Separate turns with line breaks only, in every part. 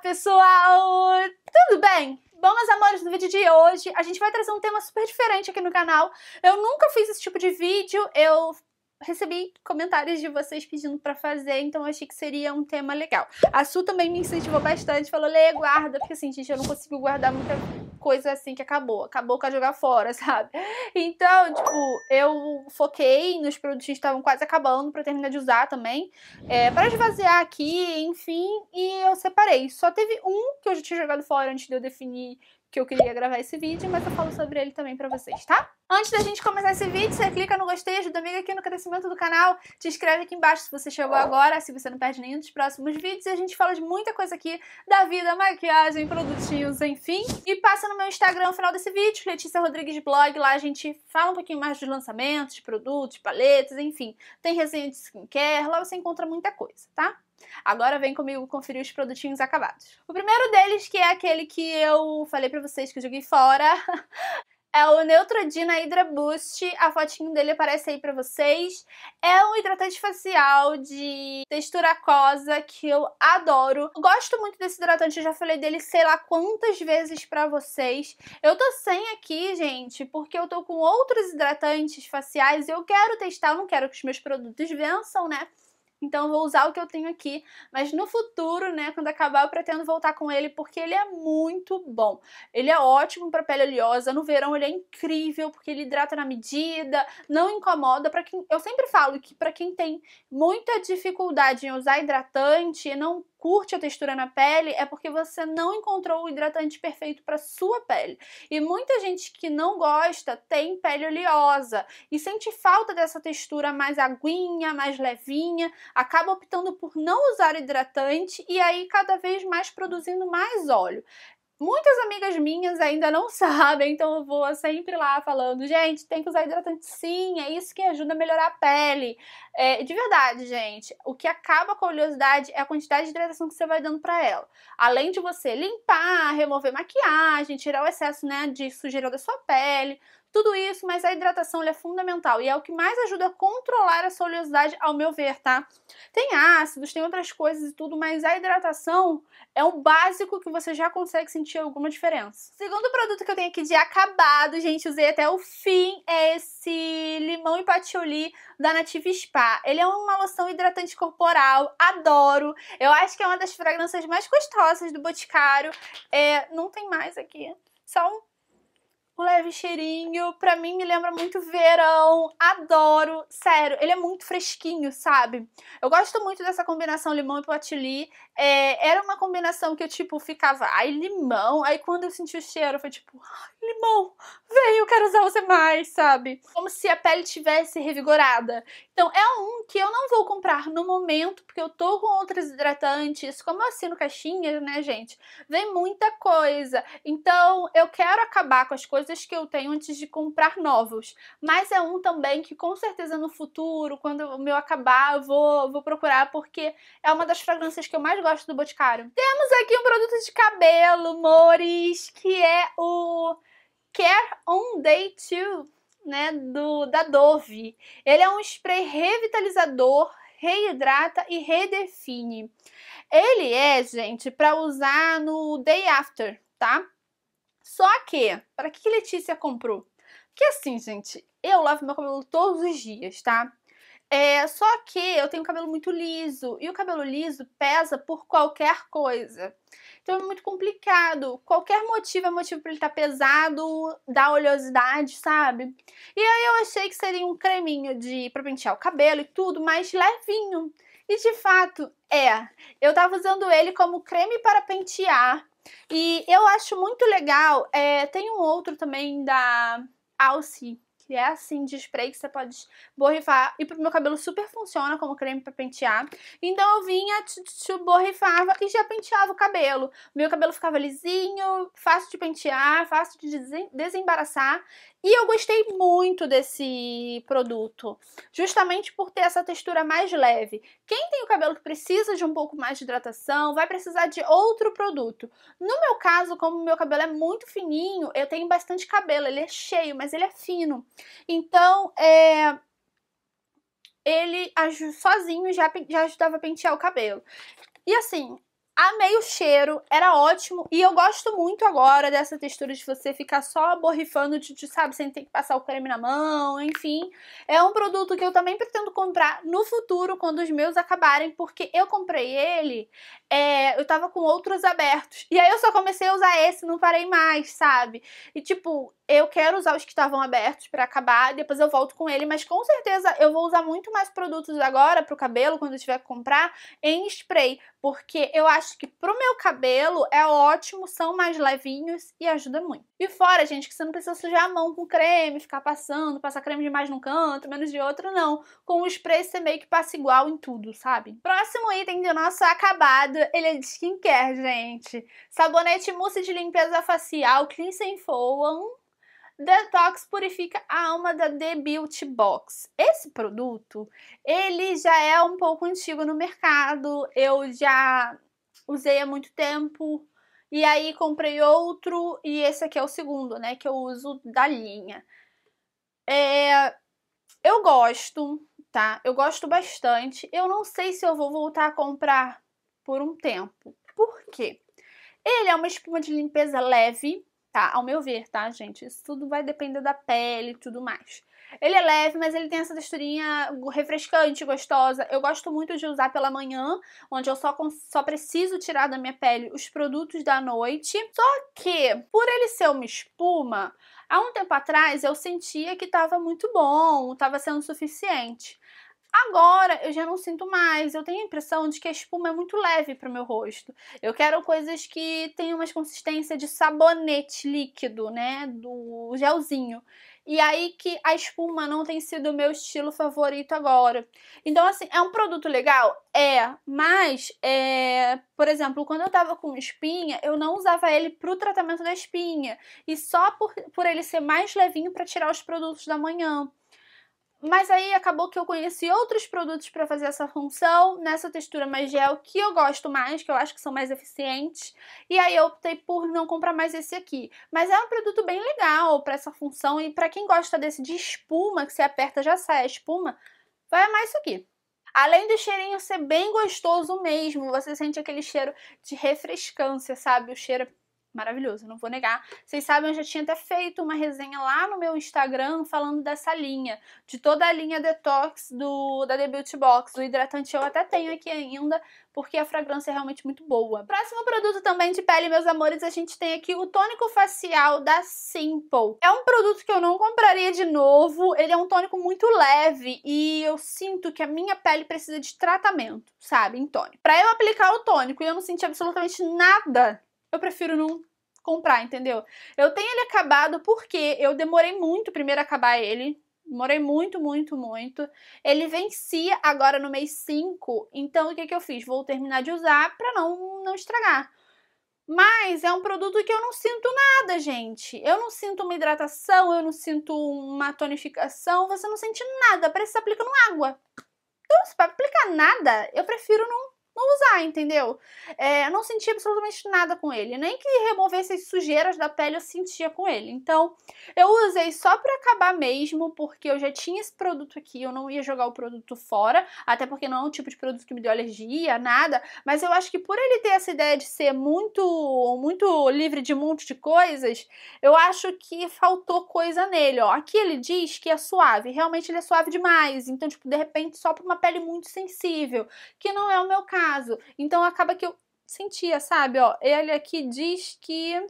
pessoal! Tudo bem? Bom, meus amores, no vídeo de hoje a gente vai trazer um tema super diferente aqui no canal. Eu nunca fiz esse tipo de vídeo, eu recebi comentários de vocês pedindo para fazer, então achei que seria um tema legal. A Su também me incentivou bastante, falou, Lê, guarda, porque assim, gente, eu não consigo guardar muita coisa assim que acabou, acabou com a jogar fora, sabe? Então, tipo, eu foquei nos produtos que estavam quase acabando para terminar de usar também, é, para esvaziar aqui, enfim, e eu separei. Só teve um que eu já tinha jogado fora antes de eu definir que eu queria gravar esse vídeo, mas eu falo sobre ele também pra vocês, tá? Antes da gente começar esse vídeo, você clica no gostei, ajuda amiga aqui no crescimento do canal, te inscreve aqui embaixo se você chegou agora, se você não perde nenhum dos próximos vídeos, e a gente fala de muita coisa aqui, da vida, maquiagem, produtinhos, enfim. E passa no meu Instagram no final desse vídeo, Letícia Rodrigues Blog, lá a gente fala um pouquinho mais dos lançamentos, de produtos, paletas, enfim. Tem resenha de skincare, lá você encontra muita coisa, tá? Agora vem comigo conferir os produtinhos acabados. O primeiro deles, que é aquele que eu falei pra vocês que eu joguei fora, É o Neutrodina Hydra Boost, a fotinho dele aparece aí pra vocês. É um hidratante facial de textura aquosa que eu adoro. gosto muito desse hidratante, eu já falei dele sei lá quantas vezes pra vocês. Eu tô sem aqui, gente, porque eu tô com outros hidratantes faciais e eu quero testar, eu não quero que os meus produtos vençam, né? Então vou usar o que eu tenho aqui, mas no futuro, né, quando acabar, eu pretendo voltar com ele porque ele é muito bom. Ele é ótimo para pele oleosa, no verão ele é incrível porque ele hidrata na medida, não incomoda para quem, eu sempre falo que para quem tem muita dificuldade em usar hidratante e não curte a textura na pele é porque você não encontrou o hidratante perfeito para sua pele. E muita gente que não gosta tem pele oleosa e sente falta dessa textura mais aguinha, mais levinha, acaba optando por não usar hidratante e aí cada vez mais produzindo mais óleo. Muitas amigas minhas ainda não sabem, então eu vou sempre lá falando, gente, tem que usar hidratante sim, é isso que ajuda a melhorar a pele. É, de verdade, gente, o que acaba com a oleosidade é a quantidade de hidratação que você vai dando para ela. Além de você limpar, remover maquiagem, tirar o excesso né, de sujeira da sua pele, tudo isso, mas a hidratação é fundamental e é o que mais ajuda a controlar a sua oleosidade, ao meu ver, tá? Tem ácidos, tem outras coisas e tudo, mas a hidratação é um básico que você já consegue sentir alguma diferença. segundo produto que eu tenho aqui de acabado, gente, usei até o fim, é esse limão e patchouli da Native Spa. Ele é uma loção hidratante corporal, adoro. Eu acho que é uma das fragrâncias mais gostosas do Boticário. É, não tem mais aqui. Só um leve cheirinho. Pra mim, me lembra muito verão. Adoro, sério. Ele é muito fresquinho, sabe? Eu gosto muito dessa combinação limão e patchouli. É, era uma combinação que eu, tipo, ficava, ai, limão. Aí quando eu senti o cheiro, foi tipo, ai, limão, vem, eu quero usar você mais, sabe? Como se a pele tivesse revigorada. Então é um que eu não vou comprar no momento, porque eu tô com outros hidratantes. Como eu assino caixinhas, né, gente? Vem muita coisa. Então eu quero acabar com as coisas que eu tenho antes de comprar novos. Mas é um também que com certeza no futuro, quando o meu acabar, eu vou, vou procurar, porque é uma das fragrâncias que eu mais gosto gosto do Boticário. Temos aqui um produto de cabelo, mores, que é o Care On Day 2, né, do, da Dove. Ele é um spray revitalizador, reidrata e redefine. Ele é, gente, para usar no day after, tá? Só que, para que Letícia comprou? Porque assim, gente, eu lavo meu cabelo todos os dias, tá? É, só que eu tenho cabelo muito liso e o cabelo liso pesa por qualquer coisa. Então é muito complicado. Qualquer motivo é motivo para ele estar tá pesado, dar oleosidade, sabe? E aí eu achei que seria um creminho de para pentear o cabelo e tudo, mais levinho. E de fato é. Eu tava usando ele como creme para pentear. E eu acho muito legal. É, tem um outro também da Alci, que é assim de spray que você pode borrifar. E pro meu cabelo super funciona como creme pra pentear. Então eu vinha, borrifava e já penteava o cabelo. Meu cabelo ficava lisinho, fácil de pentear, fácil de desembaraçar. E eu gostei muito desse produto, justamente por ter essa textura mais leve. Quem tem o cabelo que precisa de um pouco mais de hidratação, vai precisar de outro produto. No meu caso, como meu cabelo é muito fininho, eu tenho bastante cabelo, ele é cheio, mas ele é fino. Então, é, ele sozinho já, já ajudava a pentear o cabelo. E assim, Amei o cheiro, era ótimo e eu gosto muito agora dessa textura de você ficar só borrifando, de, de, sabe, sem ter que passar o creme na mão, enfim. É um produto que eu também pretendo comprar no futuro, quando os meus acabarem, porque eu comprei ele, é, eu tava com outros abertos. E aí eu só comecei a usar esse, não parei mais, sabe? E tipo, eu quero usar os que estavam abertos para acabar, depois eu volto com ele, mas com certeza eu vou usar muito mais produtos agora pro cabelo, quando eu tiver que comprar, em spray, porque eu acho que pro meu cabelo é ótimo, são mais levinhos e ajuda muito. E fora, gente, que você não precisa sujar a mão com creme, ficar passando, passar creme demais num canto, menos de outro, não. Com o spray você meio que passa igual em tudo, sabe? Próximo item do nosso acabado, ele é de skincare, gente. Sabonete mousse de limpeza facial, Clean Sem Foam, Detox purifica a alma da The Beauty Box. Esse produto, ele já é um pouco antigo no mercado. Eu já usei há muito tempo. E aí comprei outro e esse aqui é o segundo, né, que eu uso da linha. É, eu gosto, tá? Eu gosto bastante. Eu não sei se eu vou voltar a comprar por um tempo. Por quê? Ele é uma espuma de limpeza leve, tá? Ao meu ver, tá, gente? Isso tudo vai depender da pele e tudo mais. Ele é leve, mas ele tem essa texturinha refrescante, gostosa. Eu gosto muito de usar pela manhã, onde eu só, só preciso tirar da minha pele os produtos da noite. Só que, por ele ser uma espuma, há um tempo atrás eu sentia que estava muito bom, estava sendo suficiente. Agora eu já não sinto mais, eu tenho a impressão de que a espuma é muito leve para o meu rosto. Eu quero coisas que tenham uma consistência de sabonete líquido, né, do gelzinho. E aí que a espuma não tem sido o meu estilo favorito agora. Então, assim, é um produto legal? É, mas, é, por exemplo, quando eu tava com espinha, eu não usava ele pro tratamento da espinha. E só por, por ele ser mais levinho para tirar os produtos da manhã. Mas aí acabou que eu conheci outros produtos para fazer essa função, nessa textura mais gel, que eu gosto mais, que eu acho que são mais eficientes. E aí eu optei por não comprar mais esse aqui. Mas é um produto bem legal para essa função e para quem gosta desse de espuma, que você aperta já sai a espuma, vai amar isso aqui. Além do cheirinho ser bem gostoso mesmo, você sente aquele cheiro de refrescância, sabe? O cheiro maravilhoso, não vou negar. Vocês sabem, eu já tinha até feito uma resenha lá no meu Instagram falando dessa linha, de toda a linha detox do da The Beauty Box. O hidratante eu até tenho aqui ainda, porque a fragrância é realmente muito boa. Próximo produto também de pele, meus amores, a gente tem aqui o tônico facial da Simple. É um produto que eu não compraria de novo, ele é um tônico muito leve e eu sinto que a minha pele precisa de tratamento, sabe, em tônico. Pra eu aplicar o tônico e eu não senti absolutamente nada eu prefiro não comprar, entendeu? Eu tenho ele acabado porque eu demorei muito primeiro a acabar ele. Demorei muito, muito, muito. Ele vencia agora no mês 5, então o que, que eu fiz? Vou terminar de usar para não, não estragar. Mas é um produto que eu não sinto nada, gente. Eu não sinto uma hidratação, eu não sinto uma tonificação, você não sente nada, parece que você tá aplicando água. Então, se para aplicar nada, eu prefiro não não usar, entendeu? É, eu não sentia absolutamente nada com ele, nem que removesse as sujeiras da pele eu sentia com ele. Então, eu usei só para acabar mesmo, porque eu já tinha esse produto aqui, eu não ia jogar o produto fora, até porque não é um tipo de produto que me deu alergia, nada, mas eu acho que por ele ter essa ideia de ser muito muito livre de um monte de coisas, eu acho que faltou coisa nele, ó. Aqui ele diz que é suave, realmente ele é suave demais, então tipo, de repente só para uma pele muito sensível, que não é o meu caso caso. Então acaba que eu sentia, sabe? Ó, ele aqui diz que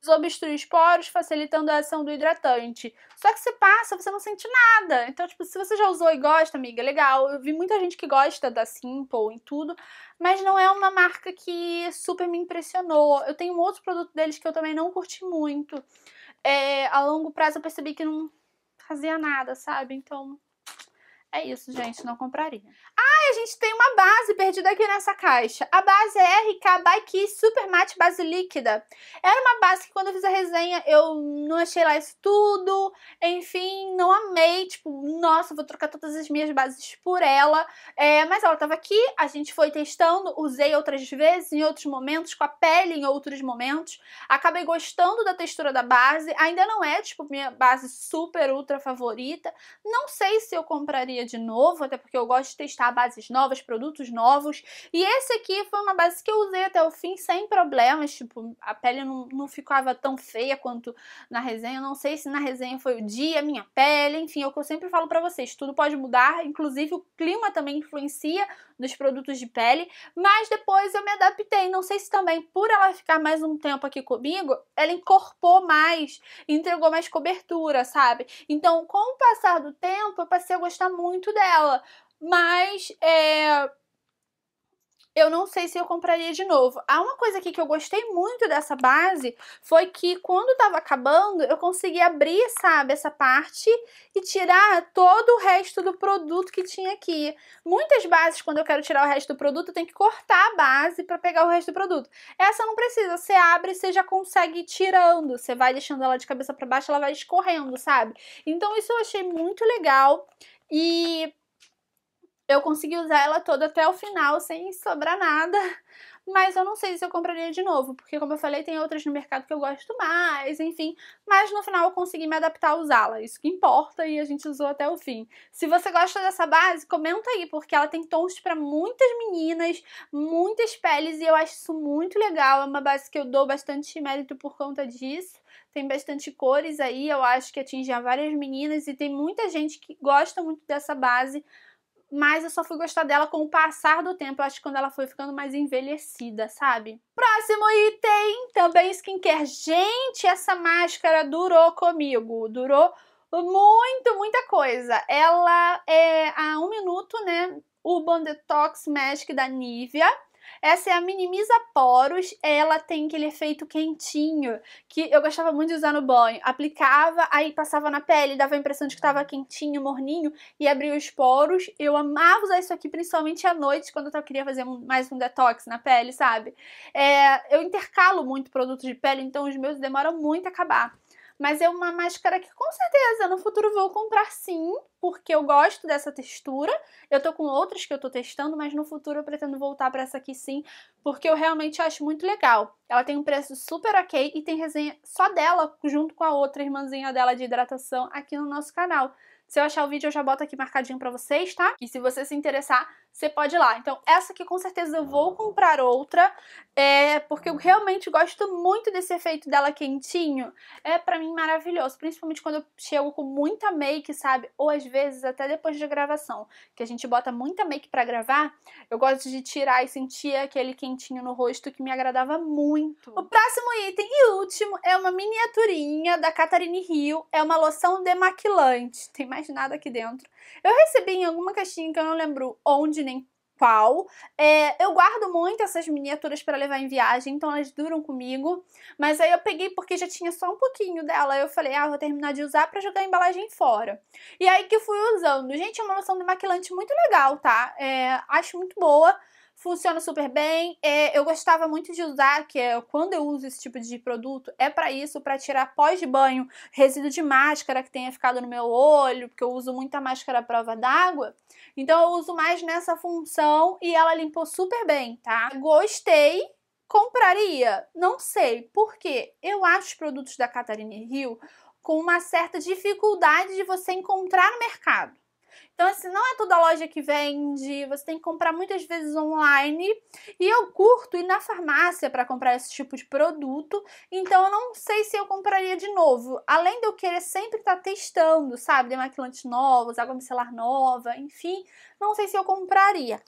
desobstrui os poros, facilitando a ação do hidratante. Só que você passa, você não sente nada. Então, tipo, se você já usou e gosta, amiga, legal. Eu vi muita gente que gosta da Simple em tudo, mas não é uma marca que super me impressionou. Eu tenho um outro produto deles que eu também não curti muito. É, a longo prazo eu percebi que não fazia nada, sabe? Então, é isso, gente, não compraria. Ah, a gente tem uma base perdida aqui nessa caixa. A base é RK By Kiss Super Matte Base Líquida. Era uma base que quando eu fiz a resenha eu não achei lá isso tudo, enfim, não amei, tipo, nossa, vou trocar todas as minhas bases por ela. É, mas ela tava aqui, a gente foi testando, usei outras vezes, em outros momentos, com a pele em outros momentos. Acabei gostando da textura da base, ainda não é, tipo, minha base super ultra favorita. Não sei se eu compraria de novo, até porque eu gosto de testar bases novas, produtos novos. E esse aqui foi uma base que eu usei até o fim sem problemas, tipo, a pele não, não ficava tão feia quanto na resenha. não sei se na resenha foi o dia, minha pele, enfim, é o que eu sempre falo pra vocês. Tudo pode mudar, inclusive o clima também influencia nos produtos de pele, mas depois eu me adaptei. Não sei se também por ela ficar mais um tempo aqui comigo, ela encorpou mais, entregou mais cobertura, sabe? Então, com o passar do tempo, eu passei a gostar muito muito dela. Mas é, eu não sei se eu compraria de novo. Há uma coisa aqui que eu gostei muito dessa base foi que quando tava acabando, eu consegui abrir, sabe, essa parte e tirar todo o resto do produto que tinha aqui. Muitas bases, quando eu quero tirar o resto do produto, eu tenho que cortar a base para pegar o resto do produto. Essa não precisa, você abre e você já consegue ir tirando. Você vai deixando ela de cabeça para baixo, ela vai escorrendo, sabe? Então isso eu achei muito legal. E eu consegui usar ela toda até o final, sem sobrar nada. Mas eu não sei se eu compraria de novo, porque como eu falei, tem outras no mercado que eu gosto mais, enfim. Mas no final eu consegui me adaptar a usá-la, isso que importa, e a gente usou até o fim. Se você gosta dessa base, comenta aí, porque ela tem tons para muitas meninas, muitas peles, e eu acho isso muito legal. É uma base que eu dou bastante mérito por conta disso tem bastante cores aí, eu acho que atinge várias meninas e tem muita gente que gosta muito dessa base, mas eu só fui gostar dela com o passar do tempo, eu acho que quando ela foi ficando mais envelhecida, sabe? Próximo item, também skincare. Gente, essa máscara durou comigo, durou muito, muita coisa. Ela é a um minuto, né? Urban Detox Mask da Nivea. Essa é a Minimiza Poros, ela tem aquele efeito quentinho, que eu gostava muito de usar no banho. Aplicava, aí passava na pele, dava a impressão de que estava quentinho, morninho, e abria os poros. Eu amava usar isso aqui, principalmente à noite, quando eu queria fazer mais um detox na pele, sabe? É, eu intercalo muito produto de pele, então os meus demoram muito a acabar. Mas é uma máscara que com certeza no futuro vou comprar sim, porque eu gosto dessa textura. Eu tô com outras que eu tô testando, mas no futuro eu pretendo voltar para essa aqui sim, porque eu realmente acho muito legal. Ela tem um preço super ok e tem resenha só dela, junto com a outra irmãzinha dela de hidratação aqui no nosso canal. Se eu achar o vídeo, eu já boto aqui marcadinho pra vocês, tá? E se você se interessar, você pode ir lá. Então, essa aqui com certeza eu vou comprar outra, é, porque eu realmente gosto muito desse efeito dela quentinho. É para mim maravilhoso, principalmente quando eu chego com muita make, sabe? Ou às vezes até depois da gravação, que a gente bota muita make para gravar, eu gosto de tirar e sentir aquele quentinho no rosto que me agradava muito. O próximo item e último é uma miniaturinha da Catarine Rio, é uma loção demaquilante. Tem mais nada aqui dentro. Eu recebi em alguma caixinha que eu não lembro onde nem qual. É, eu guardo muito essas miniaturas para levar em viagem, então elas duram comigo. Mas aí eu peguei porque já tinha só um pouquinho dela. Eu falei, ah, vou terminar de usar para jogar a embalagem fora. E aí que fui usando. Gente, é uma noção de maquilante muito legal, tá? É, acho muito boa funciona super bem. É, eu gostava muito de usar, que é quando eu uso esse tipo de produto, é para isso, para tirar pós de banho, resíduo de máscara que tenha ficado no meu olho, porque eu uso muita máscara à prova d'água. Então eu uso mais nessa função e ela limpou super bem, tá? Gostei, compraria? Não sei, porque eu acho os produtos da Catarina Hill com uma certa dificuldade de você encontrar no mercado. Então, assim, não é toda loja que vende, você tem que comprar muitas vezes online. E eu curto ir na farmácia para comprar esse tipo de produto, então eu não sei se eu compraria de novo. Além de eu querer sempre estar tá testando, sabe, demaquilantes novos, água micelar nova, enfim, não sei se eu compraria.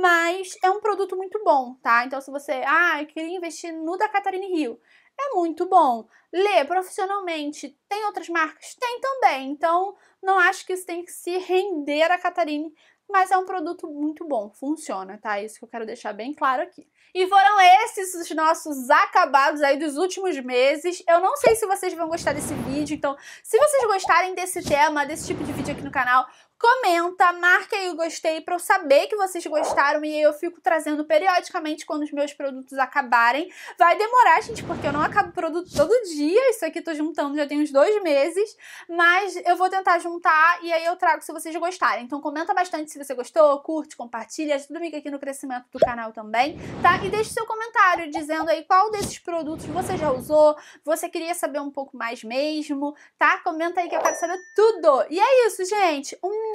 Mas é um produto muito bom, tá? Então, se você, ah, eu queria investir no da Catarina Rio é muito bom. Ler profissionalmente, tem outras marcas? Tem também. Então, não acho que isso tem que se render a Catarine, mas é um produto muito bom, funciona, tá? Isso que eu quero deixar bem claro aqui. E foram esses os nossos acabados aí dos últimos meses. Eu não sei se vocês vão gostar desse vídeo, então se vocês gostarem desse tema, desse tipo de vídeo aqui no canal, comenta, marca aí o gostei para eu saber que vocês gostaram e eu fico trazendo periodicamente quando os meus produtos acabarem. Vai demorar, gente, porque eu não acabo produto todo dia, isso aqui tô juntando já tem uns dois meses, mas eu vou tentar juntar e aí eu trago se vocês gostarem. Então comenta bastante se você gostou, curte, compartilha, ajuda comigo aqui no crescimento do canal também, tá? E deixe seu comentário dizendo aí qual desses produtos você já usou, você queria saber um pouco mais mesmo, tá? Comenta aí que eu quero saber tudo. E é isso, gente. Um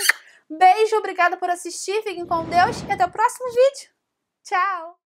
Beijo, obrigada por assistir, fiquem com Deus e até o próximo vídeo. Tchau!